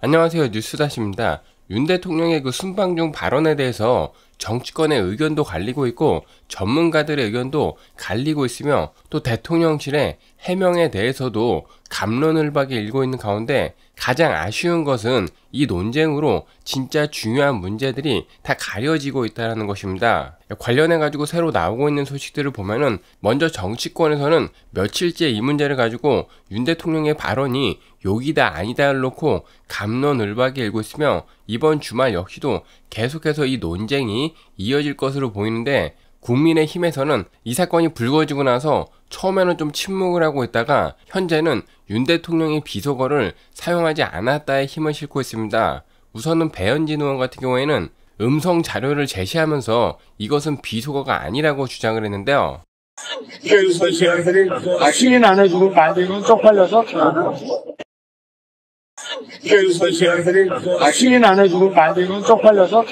안녕하세요. 뉴스다시입니다. 윤 대통령의 그 순방 중 발언에 대해서 정치권의 의견도 갈리고 있고 전문가들의 의견도 갈리고 있으며 또 대통령실에 해명에 대해서도 감론을박이 일고 있는 가운데 가장 아쉬운 것은 이 논쟁으로 진짜 중요한 문제들이 다 가려지고 있다는 것입니다. 관련해 가지고 새로 나오고 있는 소식들을 보면은 먼저 정치권에서는 며칠째 이 문제를 가지고 윤 대통령의 발언이 욕이다 아니다를 놓고 감론을박이 일고 있으며 이번 주말 역시도 계속해서 이 논쟁이 이어질 것으로 보이는데 국민의힘에서는 이 사건이 불거지고 나서 처음에는 좀 침묵을 하고 있다가 현재는 윤 대통령의 비속어를 사용하지 않았다에 힘을 싣고 있습니다. 우선은 배현진 의원 같은 경우에는 음성 자료를 제시하면서 이것은 비속어가 아니라고 주장을 했는데요. 시인 안 해주고 만들면 쪽팔려서 시인 안 해주고 만들면 쪽팔려서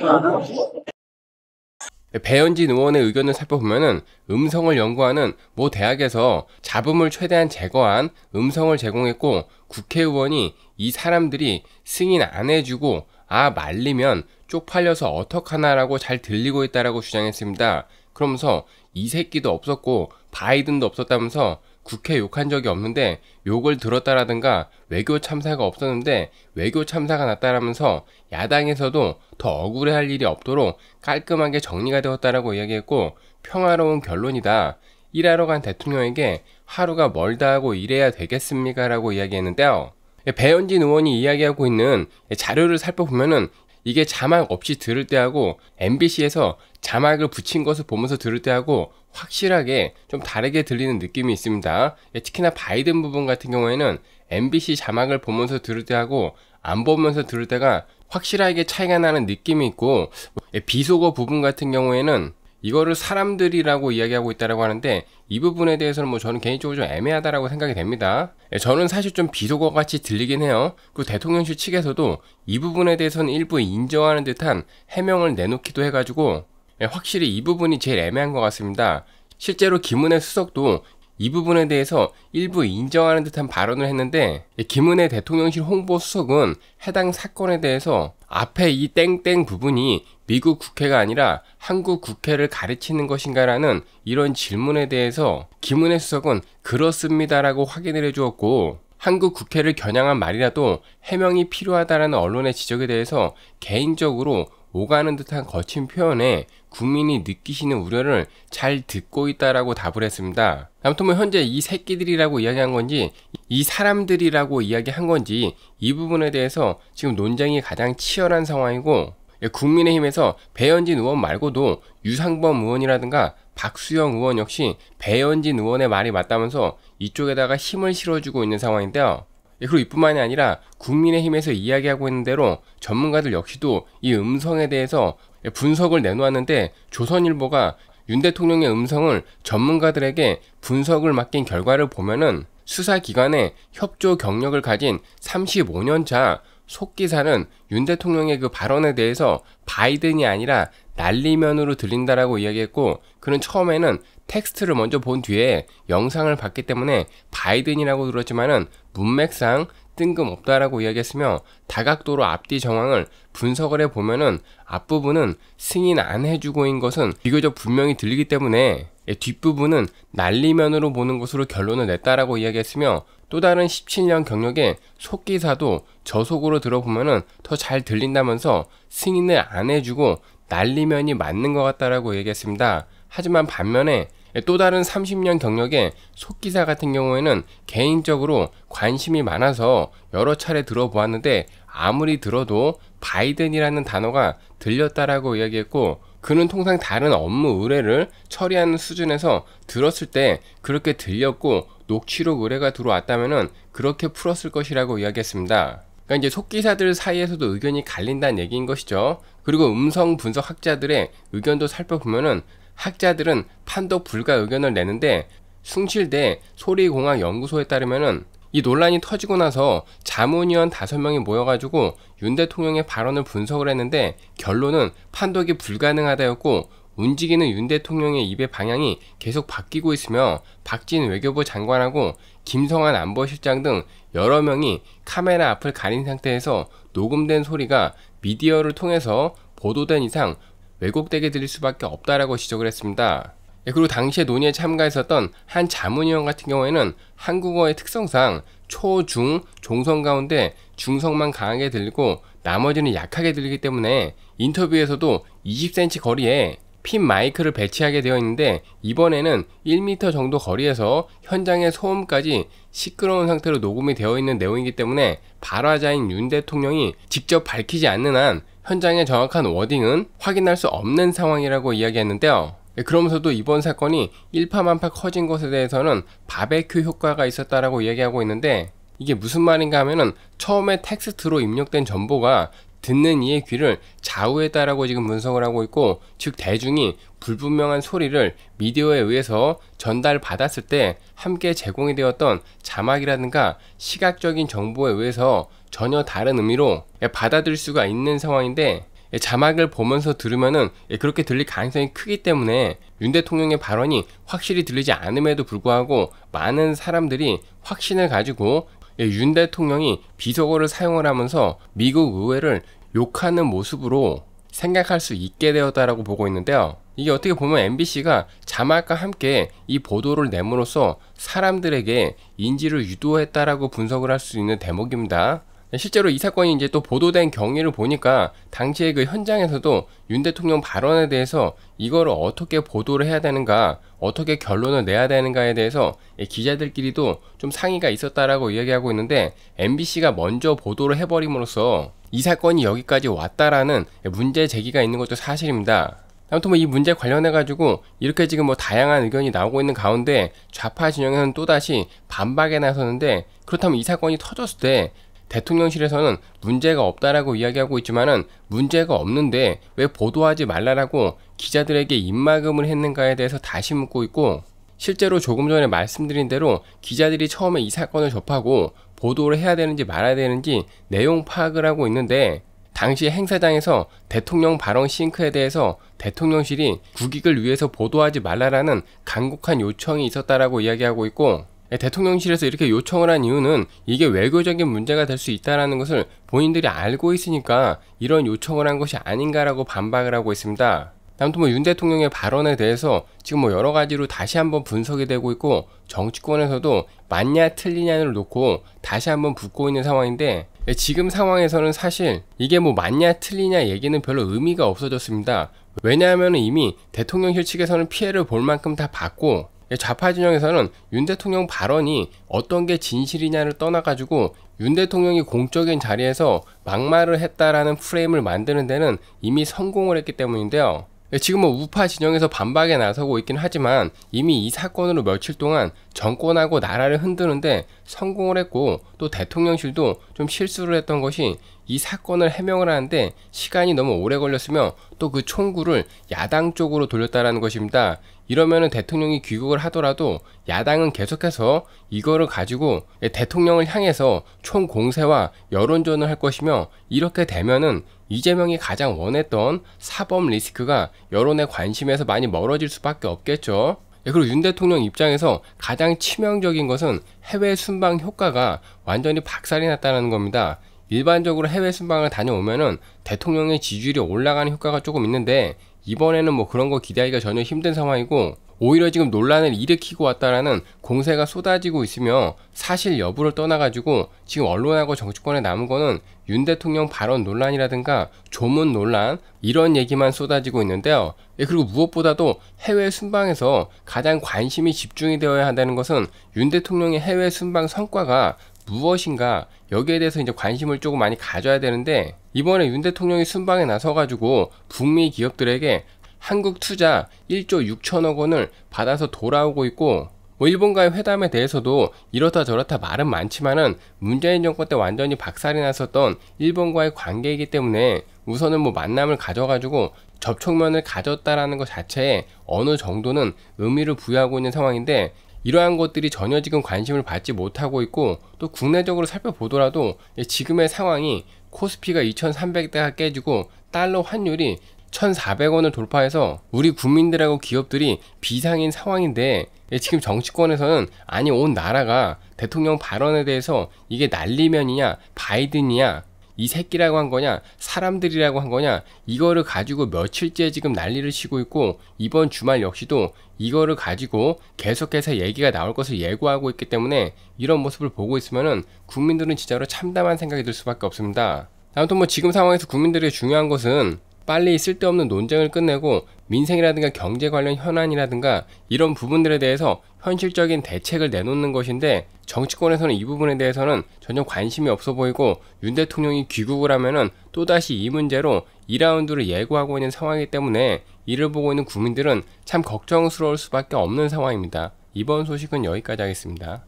배현진 의원의 의견을 살펴보면 음성을 연구하는 모 대학에서 잡음을 최대한 제거한 음성을 제공했고 국회의원이 이 사람들이 승인 안 해주고 아 말리면 쪽팔려서 어떡하나라고 잘 들리고 있다라고 주장했습니다. 그러면서 이 새끼도 없었고 바이든도 없었다면서 국회 욕한 적이 없는데 욕을 들었다라든가 외교 참사가 없었는데 외교 참사가 났다라면서 야당에서도 더 억울해할 일이 없도록 깔끔하게 정리가 되었다라고 이야기했고 평화로운 결론이다. 일하러 간 대통령에게 하루가 멀다 하고 일해야 되겠습니까? 라고 이야기했는데요. 배현진 의원이 이야기하고 있는 자료를 살펴보면은 이게 자막 없이 들을 때하고 MBC에서 자막을 붙인 것을 보면서 들을 때하고 확실하게 좀 다르게 들리는 느낌이 있습니다. 예, 특히나 바이든 부분 같은 경우에는 MBC 자막을 보면서 들을 때하고 안 보면서 들을 때가 확실하게 차이가 나는 느낌이 있고 예, 비속어 부분 같은 경우에는 이거를 사람들이라고 이야기하고 있다라고 하는데 이 부분에 대해서는 뭐 저는 개인적으로 좀 애매하다라고 생각이 됩니다. 예, 저는 사실 좀 비속어 같이 들리긴 해요. 그 대통령실 측에서도 이 부분에 대해서는 일부 인정하는 듯한 해명을 내놓기도 해가지고 예, 확실히 이 부분이 제일 애매한 것 같습니다. 실제로 김은혜 수석도 이 부분에 대해서 일부 인정하는 듯한 발언을 했는데 김은혜 대통령실 홍보수석은 해당 사건에 대해서 앞에 이 땡땡 부분이 미국 국회가 아니라 한국 국회를 가르치는 것인가라는 이런 질문에 대해서 김은혜 수석은 그렇습니다라고 확인을 해주었고 한국 국회를 겨냥한 말이라도 해명이 필요하다라는 언론의 지적에 대해서 개인적으로 오가는 듯한 거친 표현에 국민이 느끼시는 우려를 잘 듣고 있다라고 답을 했습니다. 아무튼 뭐 현재 이 새끼들이라고 이야기한 건지 이 사람들이라고 이야기한 건지 이 부분에 대해서 지금 논쟁이 가장 치열한 상황이고 예, 국민의힘에서 배현진 의원 말고도 유상범 의원이라든가 박수영 의원 역시 배현진 의원의 말이 맞다면서 이쪽에다가 힘을 실어주고 있는 상황인데요. 예, 그리고 이뿐만이 아니라 국민의힘에서 이야기하고 있는 대로 전문가들 역시도 이 음성에 대해서 예, 분석을 내놓았는데 조선일보가 윤 대통령의 음성을 전문가들에게 분석을 맡긴 결과를 보면은 수사기관에 협조 경력을 가진 35년차 속기사는 윤 대통령의 그 발언에 대해서 바이든이 아니라 난리면으로 들린다라고 이야기했고 그는 처음에는 텍스트를 먼저 본 뒤에 영상을 봤기 때문에 바이든이라고 들었지만은 문맥상 뜬금없다라고 이야기했으며 다각도로 앞뒤 정황을 분석을 해 보면은 앞부분은 승인 안 해주고인 것은 비교적 분명히 들리기 때문에 예, 뒷부분은 난리면으로 보는 것으로 결론을 냈다라고 이야기했으며 또 다른 17년 경력의 속기사도 저속으로 들어보면은 더 잘 들린다면서 승인을 안 해주고 난리면이 맞는 것 같다라고 얘기했습니다. 하지만 반면에 예, 또 다른 30년 경력의 속기사 같은 경우에는 개인적으로 관심이 많아서 여러 차례 들어보았는데 아무리 들어도 바이든이라는 단어가 들렸다라고 이야기했고 그는 통상 다른 업무 의뢰를 처리하는 수준에서 들었을 때 그렇게 들렸고 녹취록 의뢰가 들어왔다면 그렇게 풀었을 것이라고 이야기했습니다. 그러니까 이제 속기사들 사이에서도 의견이 갈린다는 얘기인 것이죠. 그리고 음성 분석학자들의 의견도 살펴보면은 학자들은 판독 불가 의견을 내는데 숭실대 소리공학연구소에 따르면은 이 논란이 터지고 나서 자문위원 다섯 명이 모여가지고 윤 대통령의 발언을 분석을 했는데 결론은 판독이 불가능하다였고 움직이는 윤 대통령의 입의 방향이 계속 바뀌고 있으며 박진 외교부 장관하고 김성한 안보실장 등 여러 명이 카메라 앞을 가린 상태에서 녹음된 소리가 미디어를 통해서 보도된 이상 왜곡되게 들릴 수밖에 없다라고 지적을 했습니다. 예, 그리고 당시에 논의에 참가했었던 한 자문위원 같은 경우에는 한국어의 특성상 초, 중, 종성 가운데 중성만 강하게 들리고 나머지는 약하게 들리기 때문에 인터뷰에서도 20cm 거리에 핀 마이크를 배치하게 되어 있는데 이번에는 1m 정도 거리에서 현장의 소음까지 시끄러운 상태로 녹음이 되어 있는 내용이기 때문에 발화자인 윤 대통령이 직접 밝히지 않는 한 현장의 정확한 워딩은 확인할 수 없는 상황이라고 이야기했는데요. 예, 그러면서도 이번 사건이 일파만파 커진 것에 대해서는 바베큐 효과가 있었다라고 이야기하고 있는데 이게 무슨 말인가 하면은 처음에 텍스트로 입력된 정보가 듣는 이의 귀를 좌우에따라고 지금 분석을 하고 있고 즉 대중이 불분명한 소리를 미디어에 의해서 전달받았을 때 함께 제공이 되었던 자막이라든가 시각적인 정보에 의해서 전혀 다른 의미로 예, 받아들일 수가 있는 상황인데 예, 자막을 보면서 들으면은 예, 그렇게 들릴 가능성이 크기 때문에 윤 대통령의 발언이 확실히 들리지 않음에도 불구하고 많은 사람들이 확신을 가지고 윤 대통령이 비속어를 사용을 하면서 미국 의회를 욕하는 모습으로 생각할 수 있게 되었다라고 보고 있는데요. 이게 어떻게 보면 MBC가 자막과 함께 이 보도를 냄으로써 사람들에게 인지를 유도했다라고 분석을 할 수 있는 대목입니다. 실제로 이 사건이 이제 또 보도된 경위를 보니까 당시에 그 현장에서도 윤 대통령 발언에 대해서 이거를 어떻게 보도를 해야 되는가, 어떻게 결론을 내야 되는가에 대해서 기자들끼리도 좀 상의가 있었다라고 이야기하고 있는데 MBC가 먼저 보도를 해버림으로써 이 사건이 여기까지 왔다라는 문제 제기가 있는 것도 사실입니다. 아무튼 뭐 이 문제 관련해 가지고 이렇게 지금 뭐 다양한 의견이 나오고 있는 가운데 좌파 진영에서는 또다시 반박에 나서는데 그렇다면 이 사건이 터졌을 때 대통령실에서는 문제가 없다라고 이야기하고 있지만은 문제가 없는데 왜 보도하지 말라라고 기자들에게 입막음을 했는가에 대해서 다시 묻고 있고 실제로 조금 전에 말씀드린 대로 기자들이 처음에 이 사건을 접하고 보도를 해야 되는지 말아야 되는지 내용 파악을 하고 있는데 당시 행사장에서 대통령 발언 싱크에 대해서 대통령실이 국익을 위해서 보도하지 말라라는 간곡한 요청이 있었다라고 이야기하고 있고 예, 대통령실에서 이렇게 요청을 한 이유는 이게 외교적인 문제가 될 수 있다라는 것을 본인들이 알고 있으니까 이런 요청을 한 것이 아닌가라고 반박을 하고 있습니다. 아무튼 뭐 윤 대통령의 발언에 대해서 지금 뭐 여러 가지로 다시 한번 분석이 되고 있고 정치권에서도 맞냐 틀리냐를 놓고 다시 한번 붙고 있는 상황인데 예, 지금 상황에서는 사실 이게 뭐 맞냐 틀리냐 얘기는 별로 의미가 없어졌습니다. 왜냐하면 이미 대통령실 측에서는 피해를 볼 만큼 다 봤고 예, 좌파 진영에서는 윤 대통령 발언이 어떤 게 진실이냐를 떠나가지고 윤 대통령이 공적인 자리에서 막말을 했다라는 프레임을 만드는 데는 이미 성공을 했기 때문인데요. 예, 지금은 뭐 우파 진영에서 반박에 나서고 있긴 하지만 이미 이 사건으로 며칠 동안 정권하고 나라를 흔드는데 성공을 했고 또 대통령실도 좀 실수를 했던 것이 이 사건을 해명을 하는데 시간이 너무 오래 걸렸으며 또 그 총구를 야당 쪽으로 돌렸다라는 것입니다. 이러면은 대통령이 귀국을 하더라도 야당은 계속해서 이거를 가지고 대통령을 향해서 총 공세와 여론전을 할 것이며 이렇게 되면은 이재명이 가장 원했던 사법 리스크가 여론의 관심에서 많이 멀어질 수밖에 없겠죠. 예, 그리고 윤 대통령 입장에서 가장 치명적인 것은 해외 순방 효과가 완전히 박살이 났다는 겁니다. 일반적으로 해외 순방을 다녀오면은 대통령의 지지율이 올라가는 효과가 조금 있는데 이번에는 뭐 그런 거 기대하기가 전혀 힘든 상황이고 오히려 지금 논란을 일으키고 왔다라는 공세가 쏟아지고 있으며 사실 여부를 떠나가지고 지금 언론하고 정치권에 남은 거는 윤 대통령 발언 논란이라든가 조문 논란 이런 얘기만 쏟아지고 있는데요. 예, 그리고 무엇보다도 해외 순방에서 가장 관심이 집중이 되어야 한다는 것은 윤 대통령의 해외 순방 성과가 무엇인가 여기에 대해서 이제 관심을 조금 많이 가져야 되는데 이번에 윤 대통령이 순방에 나서가지고 북미 기업들에게 한국 투자 1조 6천억 원을 받아서 돌아오고 있고 뭐 일본과의 회담에 대해서도 이렇다 저렇다 말은 많지만은 문재인 정권 때 완전히 박살이 났었던 일본과의 관계이기 때문에 우선은 뭐 만남을 가져가지고 접촉면을 가졌다라는 것 자체에 어느 정도는 의미를 부여하고 있는 상황인데 이러한 것들이 전혀 지금 관심을 받지 못하고 있고 또 국내적으로 살펴보더라도 지금의 상황이 코스피가 2300대가 깨지고 달러 환율이 1,400원을 돌파해서 우리 국민들하고 기업들이 비상인 상황인데 지금 정치권에서는 아니 온 나라가 대통령 발언에 대해서 이게 난리면이냐 바이든이냐 이 새끼라고 한 거냐 사람들이라고 한 거냐 이거를 가지고 며칠째 지금 난리를 치고 있고 이번 주말 역시도 이거를 가지고 계속해서 얘기가 나올 것을 예고하고 있기 때문에 이런 모습을 보고 있으면은 국민들은 진짜로 참담한 생각이 들 수밖에 없습니다. 아무튼 뭐 지금 상황에서 국민들의 중요한 것은 빨리 쓸데없는 논쟁을 끝내고 민생이라든가 경제 관련 현안이라든가 이런 부분들에 대해서 현실적인 대책을 내놓는 것인데 정치권에서는 이 부분에 대해서는 전혀 관심이 없어 보이고 윤 대통령이 귀국을 하면은 또다시 이 문제로 2라운드를 예고하고 있는 상황이기 때문에 이를 보고 있는 국민들은 참 걱정스러울 수밖에 없는 상황입니다. 이번 소식은 여기까지 하겠습니다.